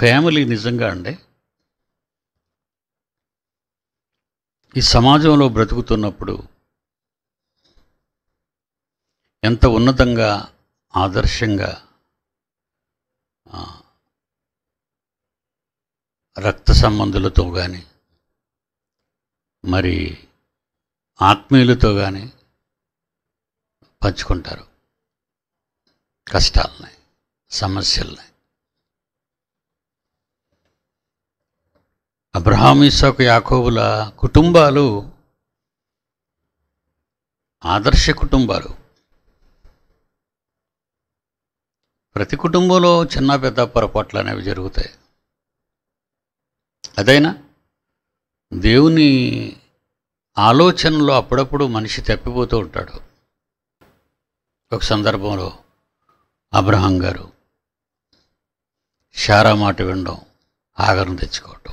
family నిజంగా అండి ఈ సమాజంలో బ్రతుకుతున్నప్పుడు ఎంత ఉన్నతంగా ఆదర్శంగా రక్త సంబంధులతో కానీ మరి ఆత్మీయులతో కానీ పంచుకుంటారు కష్టాలని సమస్యలని అబ్రహాం ఇసాకు యాకోబుల కుటుంబాలు ఆదర్శ కుటుంబాలు ప్రతి కుటుంబంలో చిన్న పెద్ద పొరపాట్లు అనేవి జరుగుతాయి అదైనా దేవుని ఆలోచనలో అప్పుడప్పుడు మనిషి తప్పిపోతూ ఉంటాడు ఒక సందర్భంలో అబ్రహం గారు షారా మాట వినడం ఆగరం తెచ్చుకోవటం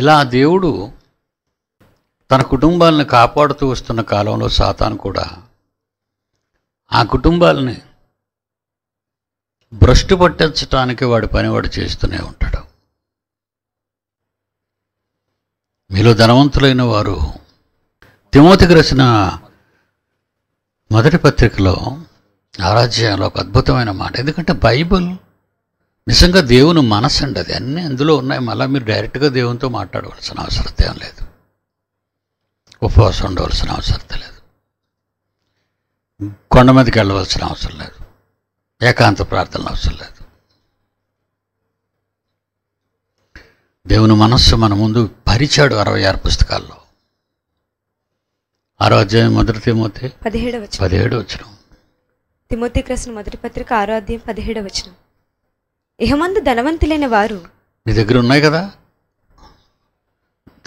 ఇలా దేవుడు తన కుటుంబాలను కాపాడుతూ వస్తున్న కాలంలో సాతాన్ కూడా ఆ కుటుంబాలని భ్రష్టు పట్టించడానికి వాడి పని వాడు చేస్తూనే ఉంటాడు మీలో ధనవంతులైన వారు తిమోతికి రాసిన మొదటి పత్రికలో ఆరాధ్యంలో ఒక అద్భుతమైన మాట ఎందుకంటే బైబిల్ నిజంగా దేవుని మనసు అండి అది అన్నీ అందులో ఉన్నాయి మళ్ళీ మీరు డైరెక్ట్గా దేవునితో మాట్లాడవలసిన అవసరం ఏం లేదు ఉపవాసం ఉండవలసిన అవసరం లేదు కొండ మీదకి వెళ్ళవలసిన అవసరం లేదు ఏకాంత ప్రార్థన అవసరం లేదు దేవుని మనస్సు మన ముందు పరిచాడు అరవై ఆరు పుస్తకాల్లో ఆరో అధ్యాయం మొదటి తిమోతి పదిహేడు పదిహేడు వచ్చిన తిమోతి కృష్ణ మొదటి పత్రిక ఆరో అధ్యాయం పదిహేడు వచ్చినాం ఇహమందు ధనవంతులైన వారు మీ దగ్గర ఉన్నాయి కదా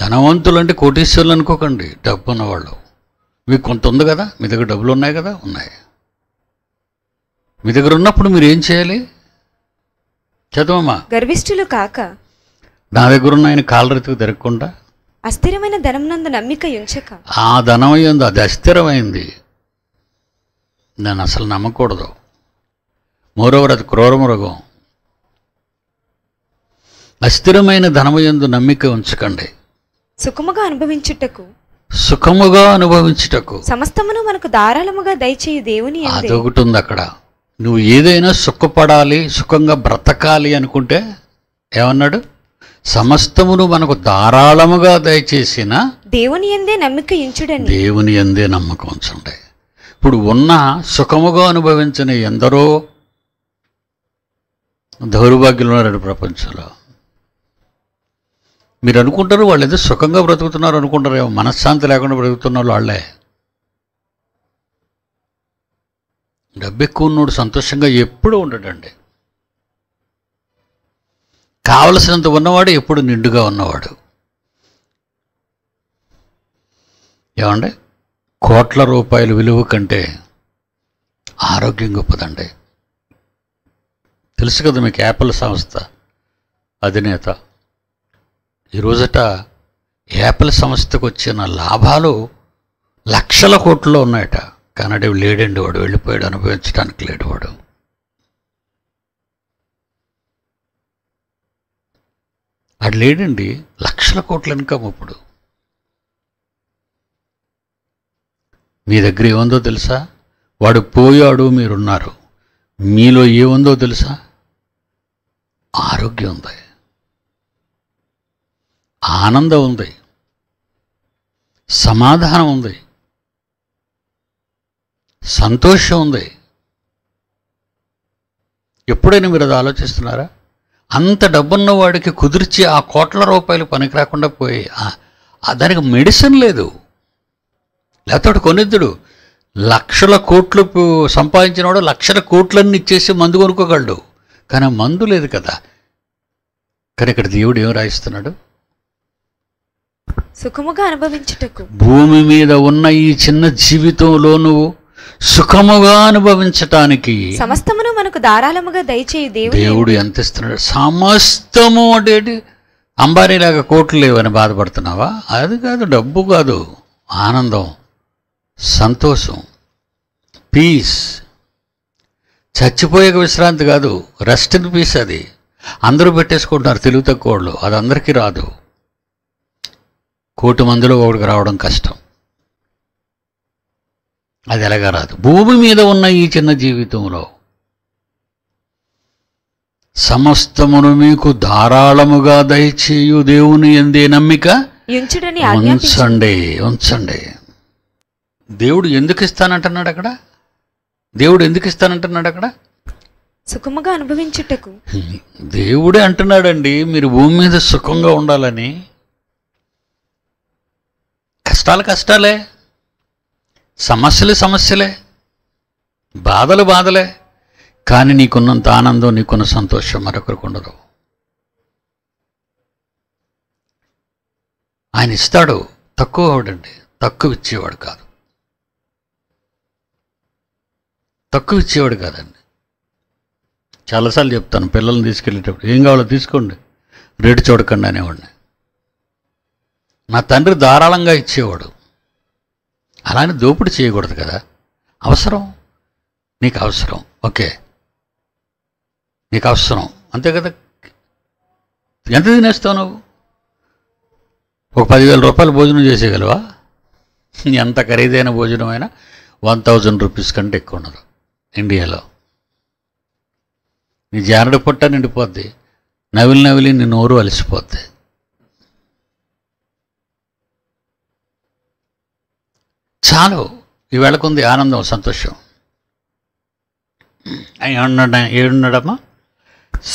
ధనవంతులు అంటే కోటీశ్వరులు అనుకోకండి డబ్బు ఉన్నవాళ్ళు మీకు కొంత ఉంది కదా మీ దగ్గర డబ్బులు ఉన్నాయి కదా ఉన్నాయి మీ దగ్గర ఉన్నప్పుడు మీరు ఏం చేయాలి చదవమ్మా గర్విష్ఠులు కాక నా దగ్గర ఉన్న ఆయన కాలరెత్తుకు తిరగకుండా అస్థిరమైన ధనం నమ్మిక ఉంచక ఆ ధనం అయ్యింది అది అస్థిరమైంది నన్ను అసలు నమ్మకూడదు మోరోవర్ అది క్రూర మృగం అస్థిరమైన ధనమయందు నమ్మిక ఉంచకండి సుఖముగా అనుభవించుటకు సుఖముగా అనుభవించుటకు సమస్తమును మనకు ధారాళముగా దయచేయు దేవుని అదొకటి ఉంది అక్కడ నువ్వు ఏదైనా సుఖపడాలి సుఖంగా బ్రతకాలి అనుకుంటే ఏమన్నాడు సమస్తమును మనకు ధారాళముగా దయచేసిన దేవుని ఎందే నమ్మిక ఉంచుడని దేవుని ఎందే నమ్మకం ఉంచండి ఇప్పుడు ఉన్న సుఖముగా అనుభవించిన ఎందరో దౌర్భాగ్యులు ఉన్నారు ప్రపంచంలో మీరు అనుకుంటారు వాళ్ళు ఏదో సుఖంగా బ్రతుకుతున్నారు అనుకుంటారు ఏమో మనశ్శాంతి లేకుండా బ్రతుకుతున్న వాళ్ళు వాళ్ళే డబ్బు ఎక్కువ ఉన్నోడు సంతోషంగా ఎప్పుడు ఉండడండి కావలసినంత ఉన్నవాడు ఎప్పుడు నిండుగా ఉన్నవాడు ఏమండి కోట్ల రూపాయల విలువ కంటే ఆరోగ్యం గొప్పదండి తెలుసు కదా మీకు యాపిల్ సంస్థ అధినేత ఈరోజట యాపిల్ సంస్థకు వచ్చిన లాభాలు లక్షల కోట్లలో ఉన్నాయట కానీ లేడండి వాడు వెళ్ళిపోయాడు అనుభవించడానికి లేడు వాడు అది లేడండి లక్షల కోట్ల ఇన్కమ్ ఇప్పుడు మీ దగ్గర ఏముందో తెలుసా వాడు పోయాడు మీరున్నారు మీలో ఏముందో తెలుసా ఆరోగ్యం ఉంది ఆనందం ఉంది సమాధానం ఉంది సంతోషం ఉంది ఎప్పుడైనా మీరు అది ఆలోచిస్తున్నారా అంత డబ్బున్న వాడికి కుదిర్చి ఆ కోట్ల రూపాయలు పనికి రాకుండా పోయి దానికి మెడిసిన్ లేదు లేకపోతే కొనిద్దుడు లక్షల కోట్లు సంపాదించినవాడు లక్షల కోట్లన్నీ ఇచ్చేసి మందు కొనుక్కోగలడు కానీ మందు లేదు కదా కానీ ఇక్కడ దేవుడు ఏం రాయిస్తున్నాడు సుఖముగా అనుభవించుటకు భూమి మీద ఉన్న ఈ చిన్న జీవితంలో నువ్వు సుఖముగా అనుభవించటానికి సమస్తమును మనకు ధారాళముగా దయచేయి దేవుడు దేవుడు ఎంత ఇస్తున్నాడు సమస్తము అంటే అంబారీలాగా కోట్లు లేవని బాధపడుతున్నావా అది కాదు డబ్బు కాదు ఆనందం సంతోషం పీస్ చచ్చిపోయే విశ్రాంతి కాదు రెస్ట్ ఇన్ పీస్ అది అందరూ పెట్టేసుకుంటున్నారు తెలుగు తక్కువ అది అందరికీ రాదు కోటి మందిలో ఒకడికి రావడం కష్టం అది ఎలాగా రాదు భూమి మీద ఉన్న ఈ చిన్న జీవితంలో సమస్తమును మీకు ధారాళముగా దయచేయు దేవుని ఎందే నమ్మిక ఉంచండి ఉంచండి దేవుడు ఎందుకు ఇస్తానంటున్నాడు అక్కడ దేవుడు ఎందుకు ఇస్తానంటున్నాడు అక్కడ సుఖముగా అనుభవించుటకు దేవుడే అంటున్నాడండి మీరు భూమి మీద సుఖంగా ఉండాలని కష్టాలు కష్టాలే సమస్యలు సమస్యలే బాధలు బాధలే కానీ నీకున్నంత ఆనందం నీకున్న సంతోషం మరొకరికి ఉండదు ఆయన ఇస్తాడు తక్కువ అవడండి తక్కువ ఇచ్చేవాడు కాదు తక్కువ ఇచ్చేవాడు కాదండి చాలాసార్లు చెప్తాను పిల్లల్ని తీసుకెళ్ళేటప్పుడు ఏం కావాలో తీసుకోండి రేటు చూడకండి అనేవాడిని నా తండ్రి ధారాళంగా ఇచ్చేవాడు అలానే దోపిడీ చేయకూడదు కదా అవసరం నీకు అవసరం ఓకే నీకు అవసరం అంతే కదా ఎంత తినేస్తావు నువ్వు ఒక పదివేల రూపాయలు భోజనం చేసేయగలవా ఎంత ఖరీదైన భోజనం అయినా వన్ థౌజండ్ రూపీస్ కంటే ఎక్కువ ఉండదు ఇండియాలో నీ జానడి పుట్ట నిండిపోద్ది నవిలి నవిలి నీ నోరు అలసిపోద్ది చాలు ఈవేళకుంది ఆనందం సంతోషం ఏడున్నాడమ్మా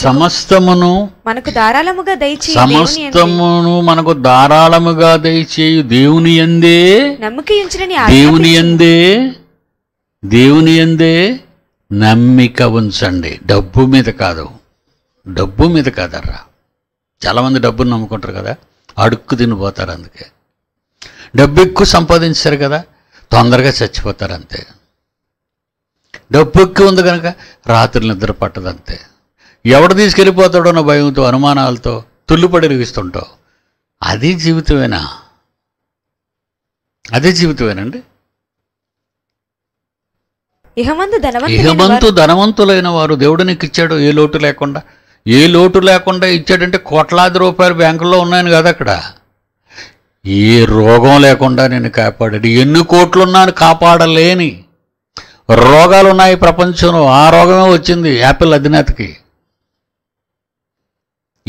సమస్తమును మనకు ధారాళముగా దయచేయు సమస్తమును మనకు ధారాళముగా దయచేయు దేవుని ఎందే దేవుని ఎందే దేవుని ఎందే నమ్మిక ఉంచండి డబ్బు మీద కాదు డబ్బు మీద కాదర్రా చాలామంది డబ్బును నమ్ముకుంటారు కదా అడుక్కు తినిపోతారు అందుకే డబ్బు ఎక్కువ సంపాదించారు కదా తొందరగా చచ్చిపోతారు అంతే డబ్బు ఎక్కువ ఉంది కనుక రాత్రి నిద్ర పట్టదు అంతే ఎవడు తీసుకెళ్ళిపోతాడో నా భయంతో అనుమానాలతో తుల్లుపడి రిగిస్తుంటావు అది జీవితమేనా అదే జీవితమేనండి ఇహమంతు ధనవంతులైన వారు దేవుడు ఇచ్చాడు ఏ లోటు లేకుండా ఏ లోటు లేకుండా ఇచ్చాడంటే కోట్లాది రూపాయలు బ్యాంకుల్లో ఉన్నాయని కదా అక్కడ ఏ రోగం లేకుండా నేను కాపాడాడు ఎన్ని కోట్లున్నాను కాపాడలేని రోగాలు ఉన్నాయి ప్రపంచంలో ఆ రోగమే వచ్చింది యాపిల్ అధినేతకి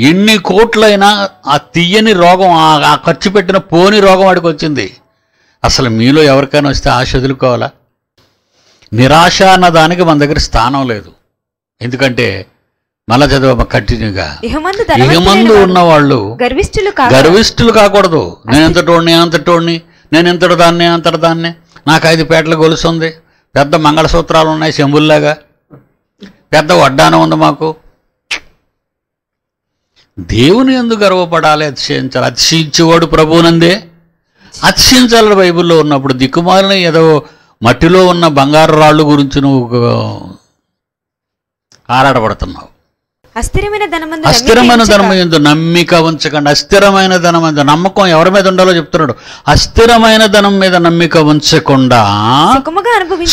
ఎన్ని కోట్లైనా ఆ తీయని రోగం ఆ ఖర్చు పెట్టిన పోని రోగం వాడికి వచ్చింది అసలు మీలో ఎవరికైనా వస్తే ఆశ వదులుకోవాలా నిరాశ అన్న దానికి మన దగ్గర స్థానం లేదు ఎందుకంటే మళ్ళా చదివా కంటిన్యూగా ఇహమందు ఉన్న వాళ్ళు గర్విష్ఠులు గర్విష్ఠులు కాకూడదు నేను ఎంతటోడిని అంతటోడిని నేను ఎంతటి దాన్ని అంతట దాన్ని నాకు ఐదు పేటల గొలుసుంది పెద్ద మంగళసూత్రాలు ఉన్నాయి శంభుల్లాగా పెద్ద వడ్డానం ఉంది మాకు దేవుని ఎందుకు గర్వపడాలి అతిశయించాలి అతిశయించేవాడు ప్రభువునందే అతిశయించాలి బైబిల్లో ఉన్నప్పుడు దిక్కుమాలిన ఏదో మట్టిలో ఉన్న బంగారు రాళ్ళు గురించి నువ్వు ఆరాటపడుతున్నావు అస్థిరమైన ధనం నమ్మిక ఉంచకండి అస్థిరమైన ధనమందు నమ్మకం ఎవరి మీద ఉండాలో చెప్తున్నాడు అస్థిరమైన ధనం మీద నమ్మిక ఉంచకుండా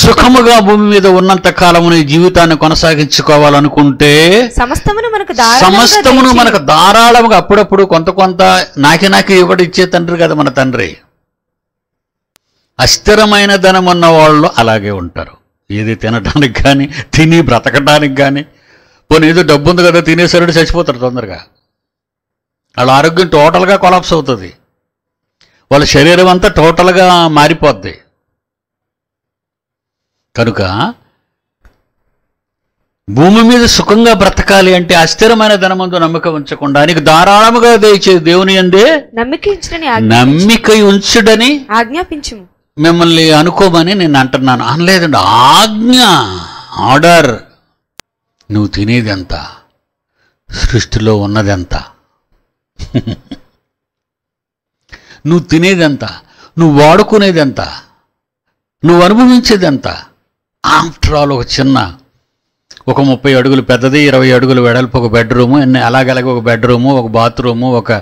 సుఖముగా భూమి మీద ఉన్నంత కాలము జీవితాన్ని కొనసాగించుకోవాలనుకుంటే సమస్తమును మనకు సమస్తమును మనకు ధారాళముగా అప్పుడప్పుడు కొంత కొంత నాకి నాకి ఇవ్వడం ఇచ్చే తండ్రి కదా మన తండ్రి అస్థిరమైన ధనం ఉన్న వాళ్ళు అలాగే ఉంటారు ఏది తినడానికి కానీ తిని బ్రతకడానికి కానీ పోనీ ఏదో డబ్బు ఉంది కదా తినేసరికి చచ్చిపోతారు తొందరగా వాళ్ళ ఆరోగ్యం టోటల్గా కొలాప్స్ అవుతుంది వాళ్ళ శరీరం అంతా టోటల్గా మారిపోద్ది కనుక భూమి మీద సుఖంగా బ్రతకాలి అంటే అస్థిరమైన ధనమందు నమ్మకం ఉంచకుండా నీకు ధారాళముగా దయచే దేవుని అందే నమ్మిక ఉంచుడని ఆజ్ఞాపించు మిమ్మల్ని అనుకోమని నేను అంటున్నాను అనలేదండి ఆజ్ఞ ఆర్డర్ నువ్వు తినేదెంత సృష్టిలో ఉన్నదెంత నువ్వు తినేదెంత నువ్వు వాడుకునేదెంత నువ్వు అనుభవించేదెంత ఆఫ్టర్ ఆల్ ఒక చిన్న ఒక ముప్పై అడుగులు పెద్దది ఇరవై అడుగులు వెడల్పు ఒక బెడ్రూము అన్ని అలాగలాగే ఒక బెడ్రూము ఒక బాత్రూము ఒక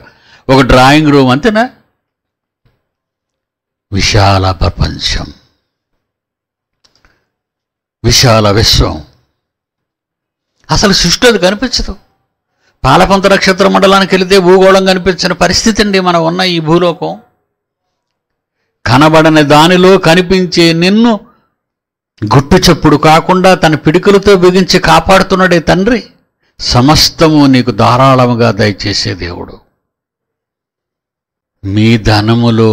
ఒక డ్రాయింగ్ రూమ్ అంతేనా విశాల ప్రపంచం విశాల విశ్వం అసలు సృష్టి అది కనిపించదు పాలపంత నక్షత్ర మండలానికి వెళితే భూగోళం కనిపించిన పరిస్థితి అండి మనం ఉన్న ఈ భూలోకం కనబడని దానిలో కనిపించే నిన్ను గుట్టు చప్పుడు కాకుండా తన పిడికలతో బిగించి కాపాడుతున్నాడే తండ్రి సమస్తము నీకు ధారాళముగా దయచేసే దేవుడు మీ ధనములో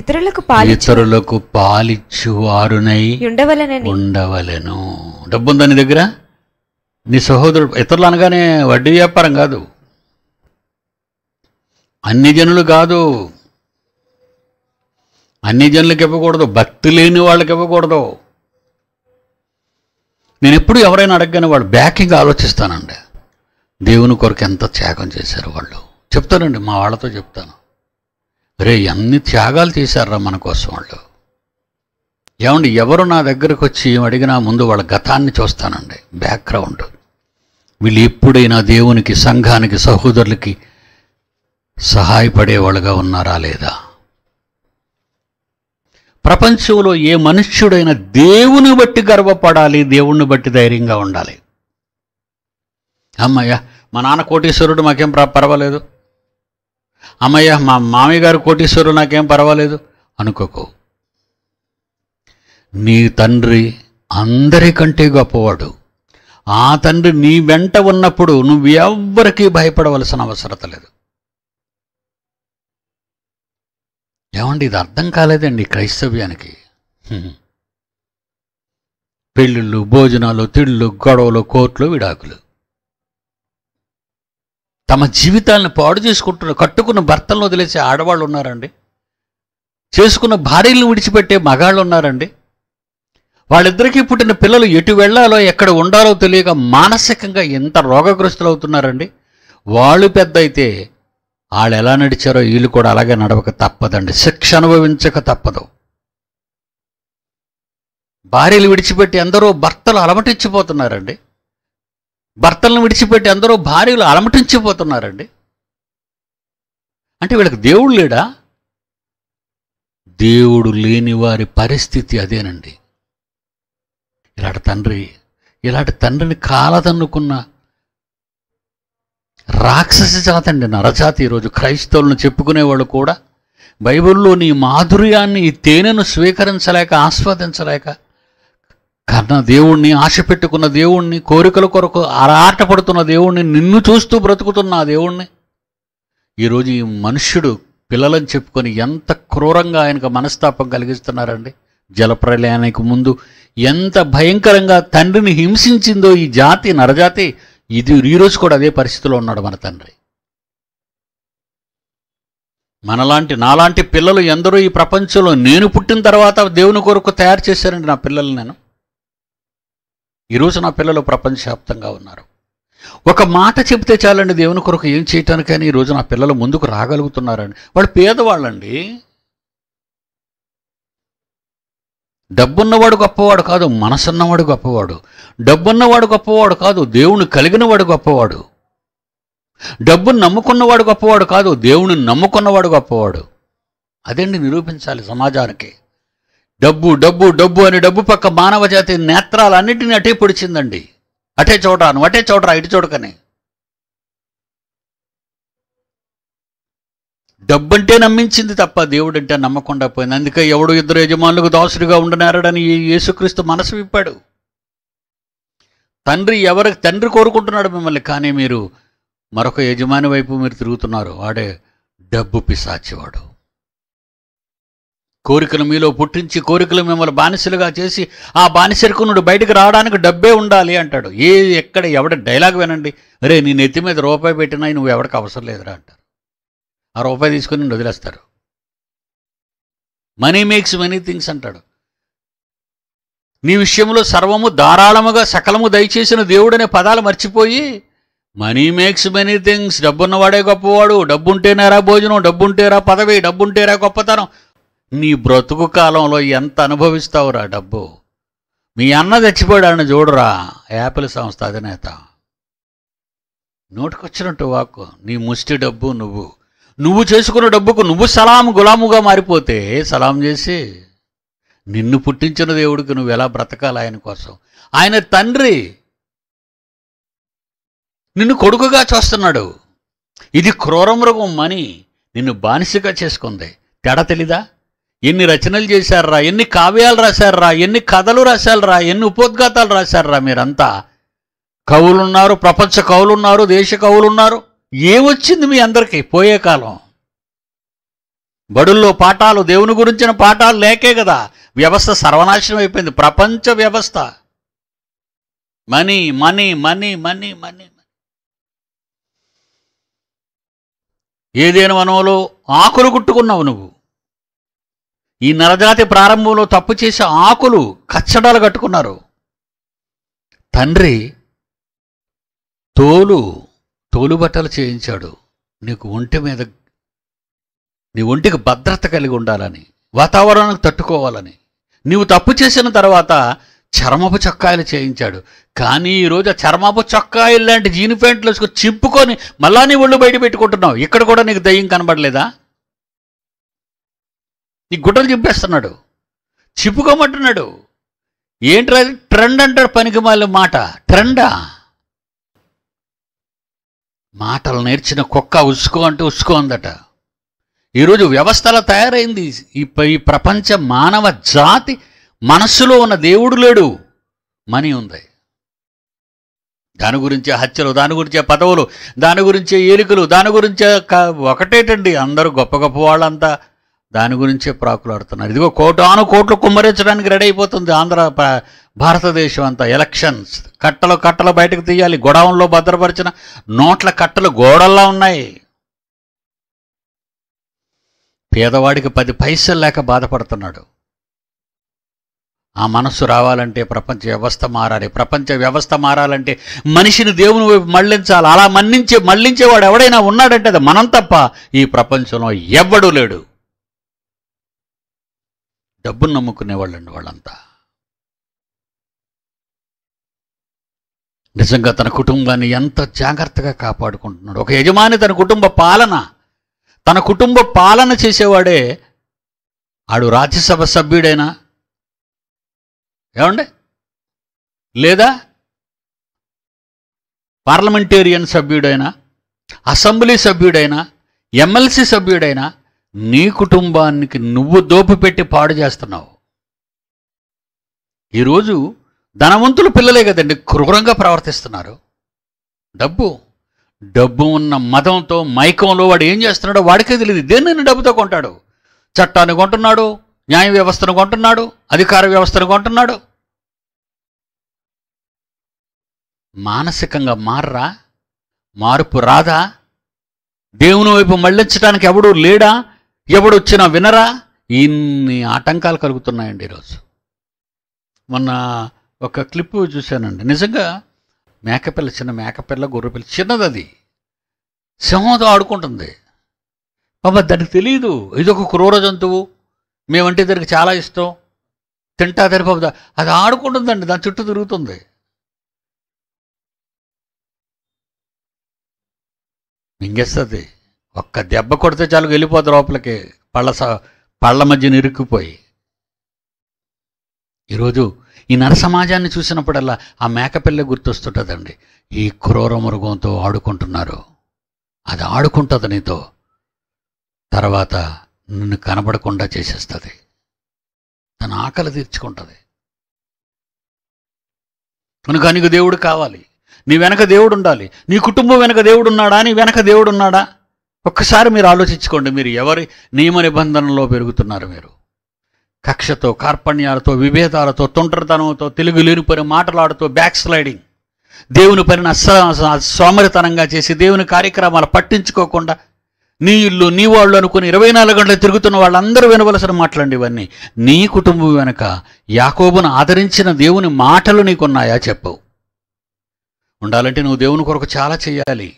ఇతరులకు ఇతరులకు పాలిచ్చువారునై వారునై ఉండవలను డబ్బుందా డబ్బుందని దగ్గర నీ సహోదరుడు ఇతరులు అనగానే వడ్డీ వ్యాపారం కాదు అన్ని జనులు కాదు అన్ని జనులకు ఇవ్వకూడదు భక్తి లేని వాళ్ళకి ఇవ్వకూడదు నేను ఎప్పుడు ఎవరైనా అడగగానే వాళ్ళు బ్యాకింగ్ ఆలోచిస్తానండి దేవుని కొరకు ఎంత త్యాగం చేశారు వాళ్ళు చెప్తానండి మా వాళ్ళతో చెప్తాను రే ఎన్ని త్యాగాలు చేశారా మన కోసం వాళ్ళు ఏమండి ఎవరు నా దగ్గరకు వచ్చి అడిగినా ముందు వాళ్ళ గతాన్ని చూస్తానండి బ్యాక్గ్రౌండ్ వీళ్ళు ఎప్పుడైనా దేవునికి సంఘానికి సహోదరులకి సహాయపడేవాళ్ళుగా ఉన్నారా లేదా ప్రపంచంలో ఏ మనుష్యుడైనా దేవుని బట్టి గర్వపడాలి దేవుణ్ణి బట్టి ధైర్యంగా ఉండాలి అమ్మయ్య మా నాన్న కోటీశ్వరుడు మాకేం పర్వాలేదు అమ్మయ్య మా మామయ్య కోటీశ్వరుడు నాకేం పర్వాలేదు అనుకోకు నీ తండ్రి అందరికంటే గొప్పవాడు ఆ తండ్రి నీ వెంట ఉన్నప్పుడు నువ్వు ఎవ్వరికీ భయపడవలసిన అవసరత లేదు ఏమండి ఇది అర్థం కాలేదండి క్రైస్తవ్యానికి పెళ్ళిళ్ళు భోజనాలు తిళ్ళు గొడవలు కోర్టులు విడాకులు తమ జీవితాలను పాడు చేసుకుంటున్న కట్టుకున్న భర్తలను వదిలేసే ఆడవాళ్ళు ఉన్నారండి చేసుకున్న భార్యలు విడిచిపెట్టే మగాళ్ళు ఉన్నారండి వాళ్ళిద్దరికీ పుట్టిన పిల్లలు ఎటు వెళ్లాలో ఎక్కడ ఉండాలో తెలియక మానసికంగా ఎంత రోగగ్రస్తులు అవుతున్నారండి వాళ్ళు పెద్ద అయితే వాళ్ళు ఎలా నడిచారో వీళ్ళు కూడా అలాగే నడవక తప్పదండి శిక్ష అనుభవించక తప్పదు భార్యలు విడిచిపెట్టి ఎందరో భర్తలు అలమటించిపోతున్నారండి భర్తలను విడిచిపెట్టి ఎందరో భార్యలు అలమటించిపోతున్నారండి అంటే వీళ్ళకి దేవుడు లేడా దేవుడు లేని వారి పరిస్థితి అదేనండి ఇలాంటి తండ్రి ఇలాంటి తండ్రిని కాలదన్నుకున్న రాక్షస జాతి అండి నరజాతి ఈరోజు క్రైస్తవులను చెప్పుకునేవాళ్ళు కూడా బైబిల్లో నీ మాధుర్యాన్ని ఈ తేనెను స్వీకరించలేక ఆస్వాదించలేక కన్నా దేవుణ్ణి ఆశ పెట్టుకున్న దేవుణ్ణి కోరికల కొరకు అరాటపడుతున్న దేవుణ్ణి నిన్ను చూస్తూ బ్రతుకుతున్న ఆ దేవుణ్ణి ఈరోజు ఈ మనుష్యుడు పిల్లలని చెప్పుకొని ఎంత క్రూరంగా ఆయనకు మనస్తాపం కలిగిస్తున్నారండి జలప్రలయానికి ముందు ఎంత భయంకరంగా తండ్రిని హింసించిందో ఈ జాతి నరజాతి ఇది ఈరోజు కూడా అదే పరిస్థితిలో ఉన్నాడు మన తండ్రి మనలాంటి నాలాంటి పిల్లలు ఎందరో ఈ ప్రపంచంలో నేను పుట్టిన తర్వాత దేవుని కొరకు తయారు చేశారండి నా పిల్లలు నేను ఈరోజు నా పిల్లలు ప్రపంచవ్యాప్తంగా ఉన్నారు ఒక మాట చెప్తే చాలండి దేవుని కొరకు ఏం కానీ ఈరోజు నా పిల్లలు ముందుకు రాగలుగుతున్నారండి వాళ్ళు పేదవాళ్ళండి డబ్బున్నవాడు గొప్పవాడు కాదు మనసున్నవాడు గొప్పవాడు డబ్బున్నవాడు గొప్పవాడు కాదు దేవుని కలిగినవాడు గొప్పవాడు డబ్బు నమ్ముకున్నవాడు గొప్పవాడు కాదు దేవుని నమ్ముకున్నవాడు గొప్పవాడు అదండి నిరూపించాలి సమాజానికి డబ్బు డబ్బు డబ్బు అని డబ్బు పక్క మానవ జాతి నేత్రాలన్నింటినీ అటే పొడిచిందండి అటే చూడరాను అటే చూడరా ఇటు చూడకనే డబ్బంటే నమ్మించింది తప్ప దేవుడు అంటే నమ్మకుండా పోయింది అందుకే ఎవడు ఇద్దరు యజమానులకు దాసుడిగా ఉండనారడని యేసుక్రీస్తు మనసు విప్పాడు తండ్రి ఎవరికి తండ్రి కోరుకుంటున్నాడు మిమ్మల్ని కానీ మీరు మరొక యజమాని వైపు మీరు తిరుగుతున్నారు వాడే డబ్బు పిసాచేవాడు కోరికలు మీలో పుట్టించి కోరికలు మిమ్మల్ని బానిసలుగా చేసి ఆ బానిసరికు నుండి బయటకు రావడానికి డబ్బే ఉండాలి అంటాడు ఏ ఎక్కడ ఎవడ డైలాగ్ వినండి రే నీ నెత్తి మీద రూపాయి పెట్టినా నువ్వు ఎవరికి అవసరం లేదురా అంట ఆ రూపాయి తీసుకొని వదిలేస్తారు మనీ మేక్స్ మనీ థింగ్స్ అంటాడు నీ విషయంలో సర్వము ధారాళముగా సకలము దయచేసిన దేవుడనే పదాలు మర్చిపోయి మనీ మేక్స్ మనీ థింగ్స్ డబ్బున్నవాడే గొప్పవాడు డబ్బుంటేనేరా భోజనం డబ్బుంటేరా పదవి డబ్బుంటేరా గొప్పతనం నీ బ్రతుకు కాలంలో ఎంత అనుభవిస్తావురా డబ్బు మీ అన్న తెచ్చిపోయాడని చూడరా యాపిల్ సంస్థ అధినేత నోటికొచ్చినట్టు వాక్కు నీ ముష్టి డబ్బు నువ్వు నువ్వు చేసుకున్న డబ్బుకు నువ్వు సలాం గులాముగా మారిపోతే సలాం చేసి నిన్ను పుట్టించిన దేవుడికి నువ్వు ఎలా బ్రతకాలి ఆయన కోసం ఆయన తండ్రి నిన్ను కొడుకుగా చూస్తున్నాడు ఇది క్రూరమృగం మని నిన్ను బానిసగా చేసుకుంది తేడా తెలీదా ఎన్ని రచనలు చేశారా ఎన్ని కావ్యాలు రాశారా ఎన్ని కథలు రాశారా ఎన్ని ఉపోద్ఘాతాలు రాశారా మీరంతా కవులున్నారు ప్రపంచ కవులున్నారు దేశ కవులున్నారు ఏమొచ్చింది మీ అందరికీ పోయే కాలం బడుల్లో పాఠాలు దేవుని గురించిన పాఠాలు లేకే కదా వ్యవస్థ సర్వనాశనం అయిపోయింది ప్రపంచ వ్యవస్థ money money money money money ఏదైనా వనంలో ఆకులు కుట్టుకున్నావు నువ్వు ఈ నరజాతి ప్రారంభంలో తప్పు చేసే ఆకులు కచ్చడాలు కట్టుకున్నారు తండ్రి తోలు తోలుబట్టలు చేయించాడు నీకు ఒంటి మీద నీ ఒంటికి భద్రత కలిగి ఉండాలని వాతావరణానికి తట్టుకోవాలని నీవు తప్పు చేసిన తర్వాత చర్మపు చొక్కాయలు చేయించాడు కానీ ఈరోజు ఆ చర్మపు చొక్కాయలు లాంటి జీని ప్యాంట్లు వేసుకొని చింపుకొని మళ్ళా నీ ఒళ్ళు బయట పెట్టుకుంటున్నావు ఇక్కడ కూడా నీకు దయ్యం కనబడలేదా నీ గుడ్డలు చింపేస్తున్నాడు చిప్పుకోమంటున్నాడు ఏంట్రా ట్రెండ్ అంటాడు పనికి మాట ట్రెండా మాటలు నేర్చిన కుక్క ఉసుకో అంటే ఉసుకో అందట ఈరోజు వ్యవస్థల తయారైంది ఈ ప్రపంచ మానవ జాతి మనస్సులో ఉన్న దేవుడు లేడు మనీ ఉంది దాని గురించే హత్యలు దాని గురించే పదవులు దాని గురించే ఏలికలు దాని గురించే ఒకటేటండి అందరూ గొప్ప గొప్ప వాళ్ళంతా దాని గురించే ప్రాకులాడుతున్నారు ఇదిగో కోటాను కోట్లు కుమ్మరించడానికి రెడీ అయిపోతుంది ఆంధ్ర భారతదేశం అంతా ఎలక్షన్స్ కట్టలు కట్టలు బయటకు తీయాలి గొడవంలో భద్రపరిచిన నోట్ల కట్టలు గోడల్లా ఉన్నాయి పేదవాడికి పది పైసలు లేక బాధపడుతున్నాడు ఆ మనస్సు రావాలంటే ప్రపంచ వ్యవస్థ మారాలి ప్రపంచ వ్యవస్థ మారాలంటే మనిషిని దేవుని వైపు మళ్లించాలి అలా మన్నించే మళ్లించేవాడు ఎవడైనా ఉన్నాడంటే అది మనం తప్ప ఈ ప్రపంచంలో ఎవ్వడూ లేడు డబ్బును నమ్ముకునేవాళ్ళండి వాళ్ళంతా నిజంగా తన కుటుంబాన్ని ఎంత జాగ్రత్తగా కాపాడుకుంటున్నాడు ఒక యజమాని తన కుటుంబ పాలన తన కుటుంబ పాలన చేసేవాడే ఆడు రాజ్యసభ సభ్యుడైనా ఏమండే లేదా పార్లమెంటేరియన్ సభ్యుడైనా అసెంబ్లీ సభ్యుడైనా ఎమ్మెల్సీ సభ్యుడైనా నీ కుటుంబానికి నువ్వు దోపు పెట్టి పాడు చేస్తున్నావు ఈరోజు ధనవంతులు పిల్లలే కదండి క్రూరంగా ప్రవర్తిస్తున్నారు డబ్బు డబ్బు ఉన్న మతంతో మైకంలో వాడు ఏం చేస్తున్నాడో వాడికే తెలియదు దేన్ని డబ్బుతో కొంటాడు చట్టాన్ని కొంటున్నాడు న్యాయ వ్యవస్థను కొంటున్నాడు అధికార వ్యవస్థను కొంటున్నాడు మానసికంగా మారరా మార్పు రాదా దేవుని వైపు మళ్ళించడానికి ఎవడూ లేడా ఎవడొచ్చినా వినరా ఇన్ని ఆటంకాలు కలుగుతున్నాయండి ఈరోజు మొన్న ఒక క్లిప్ చూశానండి నిజంగా మేకపిల్ల చిన్న మేకపిల్ల గొర్రెపిల్ల చిన్నది అది సింహంతో ఆడుకుంటుంది పాప దానికి తెలియదు ఇదొక క్రూర జంతువు మేమంటే దానికి చాలా ఇష్టం తింటా తెరిపోదా అది ఆడుకుంటుందండి దాని చుట్టూ తిరుగుతుంది మింగేస్తుంది ఒక్క దెబ్బ కొడితే చాలు వెళ్ళిపోదు లోపలికి పళ్ళ స పళ్ళ మధ్య నిరుక్కుపోయి ఈరోజు ఈ నరసమాజాన్ని చూసినప్పుడల్లా ఆ మేకపిల్ల గుర్తొస్తుంటుందండి ఈ క్రూర మృగంతో ఆడుకుంటున్నారు అది ఆడుకుంటుంది నీతో తర్వాత నిన్ను కనబడకుండా చేసేస్తుంది తన ఆకలి తీర్చుకుంటుంది కనుక నీకు దేవుడు కావాలి నీ వెనక దేవుడు ఉండాలి నీ కుటుంబం వెనక దేవుడు ఉన్నాడా నీ వెనక దేవుడు ఉన్నాడా ఒక్కసారి మీరు ఆలోచించుకోండి మీరు ఎవరి నియమ నిబంధనలో పెరుగుతున్నారు మీరు కక్షతో కార్పణ్యాలతో విభేదాలతో తొంటరితనంతో తెలుగు లేనిపోయిన మాటలాడుతూ బ్యాక్ స్లైడింగ్ దేవుని పైన సోమరితనంగా చేసి దేవుని కార్యక్రమాలు పట్టించుకోకుండా నీ ఇల్లు నీ వాళ్ళు అనుకుని ఇరవై నాలుగు గంటలు తిరుగుతున్న వాళ్ళందరూ వినవలసిన మాట్లాడి ఇవన్నీ నీ కుటుంబం వెనక యాకోబును ఆదరించిన దేవుని మాటలు నీకున్నాయా చెప్పవు ఉండాలంటే నువ్వు దేవుని కొరకు చాలా చేయాలి